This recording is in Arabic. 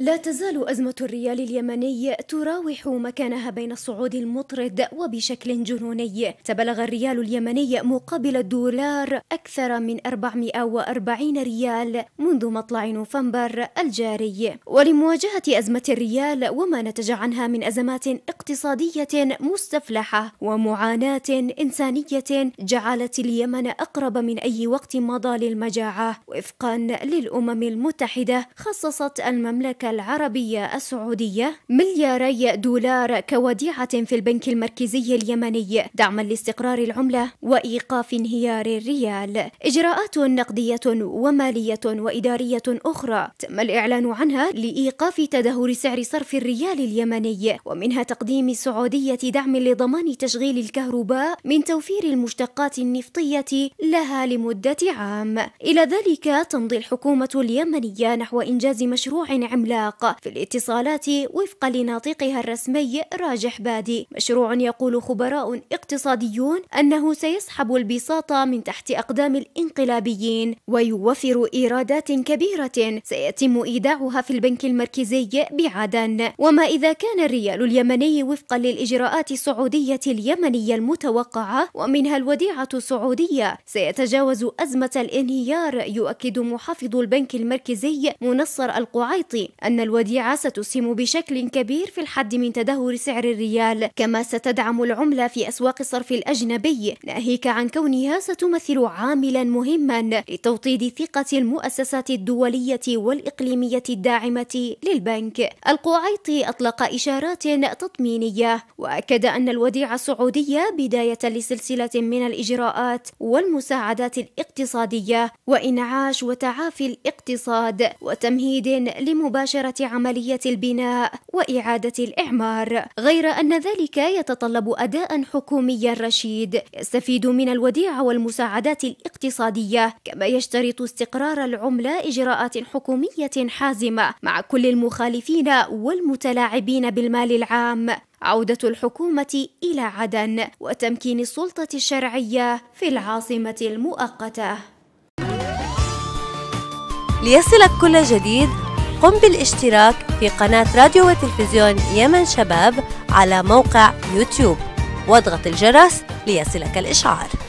لا تزال أزمة الريال اليمني تراوح مكانها بين الصعود المطرد وبشكل جنوني تبلغ الريال اليمني مقابل الدولار أكثر من 440 ريال منذ مطلع نوفمبر الجاري ولمواجهة أزمة الريال وما نتج عنها من أزمات اقتصادية مستفلحة ومعاناة إنسانية جعلت اليمن أقرب من أي وقت مضى للمجاعة وفقا للأمم المتحدة خصصت المملكة العربية السعودية ملياري دولار كوديعة في البنك المركزي اليمني دعما لاستقرار العملة وإيقاف انهيار الريال إجراءات نقدية ومالية وإدارية أخرى تم الإعلان عنها لإيقاف تدهور سعر صرف الريال اليمني ومنها تقديم السعودية دعم لضمان تشغيل الكهرباء من توفير المشتقات النفطية لها لمدة عام إلى ذلك تمضي الحكومة اليمنية نحو إنجاز مشروع عملاق العملاق في الاتصالات وفقا لناطقها الرسمي راجح بادي مشروع يقول خبراء اقتصاديون أنه سيسحب البساط من تحت أقدام الانقلابيين ويوفر إيرادات كبيرة سيتم إيداعها في البنك المركزي بعدن وما إذا كان الريال اليمني وفقا للإجراءات السعودية اليمنية المتوقعة ومنها الوديعة السعودية سيتجاوز أزمة الانهيار يؤكد محافظ البنك المركزي منصر القعيطي أن الوديعة ستسهم بشكل كبير في الحد من تدهور سعر الريال كما ستدعم العملة في أسواق الصرف الأجنبي ناهيك عن كونها ستمثل عاملا مهما لتوطيد ثقة المؤسسات الدولية والإقليمية الداعمة للبنك القعيطي أطلق إشارات تطمينية وأكد أن الوديعة السعودية بداية لسلسلة من الإجراءات والمساعدات الاقتصادية وإنعاش وتعافي الاقتصاد وتمهيد لمباشرة مباشرة عملية البناء وإعادة الإعمار غير أن ذلك يتطلب أداء حكوميا رشيد يستفيد من الوديعة والمساعدات الاقتصادية كما يشترط استقرار العملة إجراءات حكومية حازمة مع كل المخالفين والمتلاعبين بالمال العام عودة الحكومة إلى عدن وتمكين السلطة الشرعية في العاصمة المؤقتة ليصلك كل جديد قم بالاشتراك في قناة راديو وتلفزيون يمن شباب على موقع يوتيوب واضغط الجرس ليصلك الإشعار